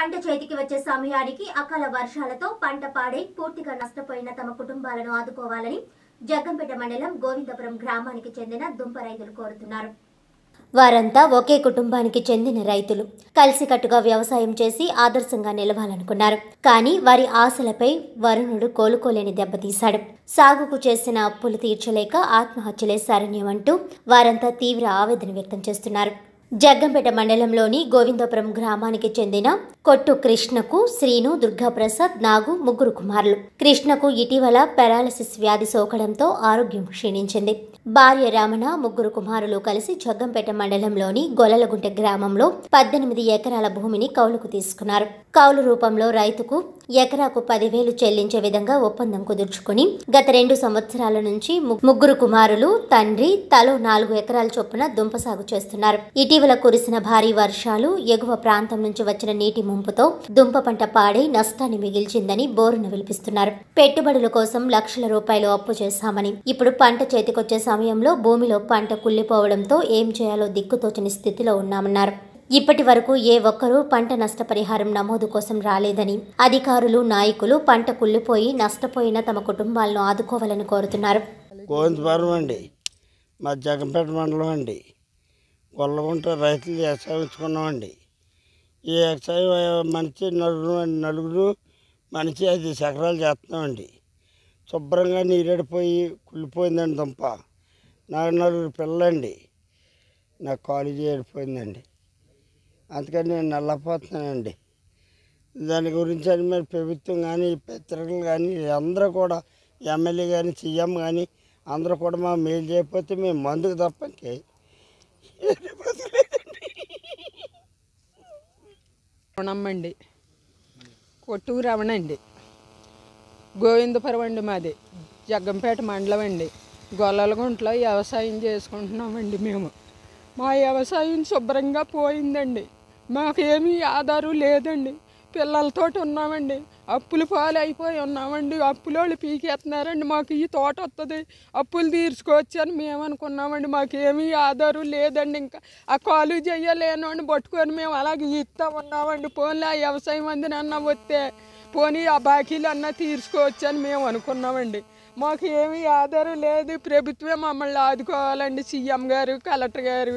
పంట చేతికి వచ్చే సమయానికి అకాల వర్షాలతో పంట పాడై పూర్తిగా నష్టపోయిన తమ కుటుంబాలను ఆదుకోవాలని జగ్గంపేట మండలం గోవిందపురం గ్రామానికి చెందిన దుంప రైతులు కోరుతున్నారు వారంతా ఒకే కుటుంబానికి చెందిన రైతులు కలిసికట్టుగా వ్యవసాయం చేసి ఆదర్శంగా నిలవాలనుకున్నారు కానీ వారి ఆశలపై వరుణుడు కోలుకోలేని దెబ్బతీశాడు సాగుకు చేసిన అప్పులు తీర్చలేక ఆత్మహత్యలే శరణ్యమంటూ వారంతా తీవ్ర ఆవేదన వ్యక్తం చేస్తున్నారు జగ్గంపేట మండలంలోని గోవిందపురం గ్రామానికి చెందిన కొట్టు కృష్ణకు శ్రీను దుర్గాప్రసాద్ నాగు ముగ్గురు కుమారులు కృష్ణకు ఇటీవల పెరాలసిస్ వ్యాధి సోకడంతో ఆరోగ్యం క్షీణించింది భార్య రమణ ముగ్గురు కుమారులు కలిసి జగ్గంపేట మండలంలోని గొలలగుంట గ్రామంలో పద్దెనిమిది ఎకరాల భూమిని కౌలుకు తీసుకున్నారు కౌలు రూపంలో రైతుకు ఎకరాకు పదివేలు చెల్లించే విధంగా ఒప్పందం కుదుర్చుకుని గత రెండు సంవత్సరాల నుంచి ముగ్గురు కుమారులు తండ్రి తలో నాలుగు ఎకరాల చొప్పున దుంపసాగు చేస్తున్నారు ఇటీవల ఇటీవల కురిసిన భారీ వర్షాలు ఎగువ ప్రాంతం నుంచి వచ్చిన నీటి ముంపుతో దుంప పంట పాడై నష్టాన్ని మిగిల్చిందని బోరును విలిపిస్తున్నారు పెట్టుబడుల కోసం లక్షల రూపాయలు అప్పు చేశామని ఇప్పుడు పంట చేతికొచ్చే సమయంలో భూమిలో పంట కుళ్ళిపోవడంతో ఏం చేయాలో దిక్కుతోచని స్థితిలో ఉన్నామన్నారు ఇప్పటి వరకు ఏ ఒక్కరూ పంట నష్టపరిహారం నమోదు కోసం రాలేదని అధికారులు నాయకులు పంట కుళ్ళిపోయి నష్టపోయిన తమ కుటుంబాలను ఆదుకోవాలని కోరుతున్నారు మా జగంపేట మండలం అండి గొల్లగుంట రైతులు వ్యవసాయం ఈ వ్యవసాయం మనిషి నలుగురు నలుగురు మనిషి ఐదు సకరాలు చేస్తున్నామండి శుభ్రంగా నీరెడిపోయి కుళ్ళిపోయిందండి దుంప నాకు నలుగురు పిల్లలండి నాకు కాలేజీ ఏడిపోయిందండి అందుకని నేను నల్లపోతున్నానండి దాని గురించి అని మరి ప్రభుత్వం కానీ పత్రికలు కానీ అందరూ కూడా ఎమ్మెల్యే కానీ సీఎం కానీ అందరూ కూడా మా మేలు చేయకపోతే మేము మందుకు తప్పకే రుణమ్మండి కొట్టూరు రమణండి గోవిందపురం అండి మాది జగ్గంపేట మండలం అండి గొల్లలగుంట్లో వ్యవసాయం చేసుకుంటున్నామండి మేము మా వ్యవసాయం శుభ్రంగా పోయిందండి మాకేమీ ఆధారం లేదండి పిల్లలతోటి ఉన్నామండి అప్పులు పాలు అయిపోయి ఉన్నామండి అప్పులోళ్ళు పీకేస్తున్నారండి మాకు ఈ తోట వస్తుంది అప్పులు తీర్చుకోవచ్చని మేము అనుకున్నామండి మాకేమీ ఆధారం లేదండి ఇంకా ఆ కాలు చెయ్యలేనోడిని పట్టుకొని మేము అలాగే ఇస్తా ఉన్నామండి పోన్లే ఆ వ్యవసాయం అందిన అన్న వస్తే పోనీ ఆ బాకీలు అన్న తీర్చుకోవచ్చు అని మేము అనుకున్నామండి మాకు ఏమీ ఆధారం లేదు ప్రభుత్వమే మమ్మల్ని ఆదుకోవాలండి సీఎం గారు కలెక్టర్ గారు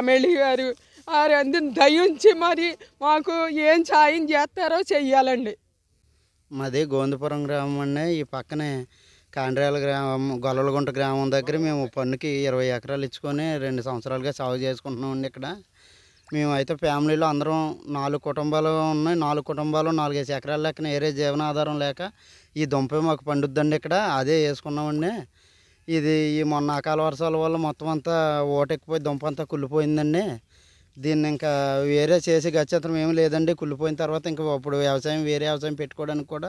ఎమ్మెల్యే గారు వారు అందరిని దయించి మరి మాకు ఏం సాయం చేస్తారో చెయ్యాలండి మాది గోవిందపురం గ్రామం అండి ఈ పక్కనే కాండ్రాల గ్రామం గొల్లలగుంట గ్రామం దగ్గర మేము పన్నుకి ఇరవై ఎకరాలు ఇచ్చుకొని రెండు సంవత్సరాలుగా సాగు చేసుకుంటున్నామండి ఇక్కడ మేమైతే ఫ్యామిలీలో అందరం నాలుగు కుటుంబాలు ఉన్నాయి నాలుగు కుటుంబాలు నాలుగైదు ఎకరాల లెక్కన ఏరే జీవనాధారం లేక ఈ దుంపే మాకు పండుద్దండి ఇక్కడ అదే వేసుకున్నామండి ఇది ఈ మొన్న అకాల వర్షాల వల్ల మొత్తం అంతా ఓటెక్కిపోయి దుంప అంతా కుళ్ళిపోయిందండి దీన్ని ఇంకా వేరే చేసి గత్యంతరం ఏమి లేదండి కుళ్ళిపోయిన తర్వాత ఇంకా అప్పుడు వ్యవసాయం వేరే వ్యవసాయం పెట్టుకోవడానికి కూడా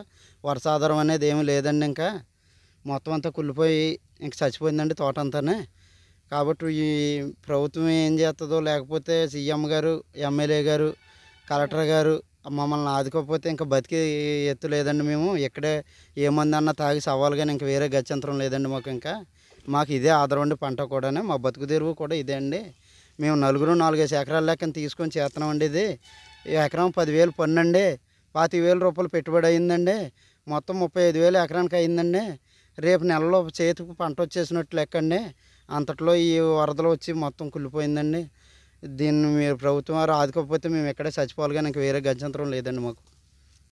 వర్షాధారం అనేది ఏమి లేదండి ఇంకా మొత్తం అంతా కుళ్ళిపోయి ఇంక చచ్చిపోయిందండి తోట అంతానే కాబట్టి ఈ ప్రభుత్వం ఏం చేస్తుందో లేకపోతే సీఎం గారు ఎమ్మెల్యే గారు కలెక్టర్ గారు మమ్మల్ని ఆదుకోకపోతే ఇంకా బతికి ఎత్తు లేదండి మేము ఇక్కడే ఏమందన్నా తాగి కానీ ఇంకా వేరే గచ్చంతరం లేదండి మాకు ఇంకా మాకు ఇదే ఆధారం అండి పంట కూడా మా బతుకు తెరువు కూడా ఇదే అండి మేము నలుగురు నాలుగైదు ఎకరాల లెక్కన తీసుకొని చేస్తున్నాం అండి ఇది ఎకరం పదివేలు పన్నండి పాతి వేల రూపాయలు పెట్టుబడి అయిందండి మొత్తం ముప్పై ఐదు వేలు ఎకరానికి అయిందండి రేపు నెలలో చేతికి పంట వచ్చేసినట్లు లెక్కండి అంతట్లో ఈ వరదలు వచ్చి మొత్తం కుళ్ళిపోయిందండి దీన్ని మీరు ప్రభుత్వం ఆదుకోకపోతే మేము ఎక్కడే చచ్చిపోవాలి కానీ వేరే గజంతరం లేదండి మాకు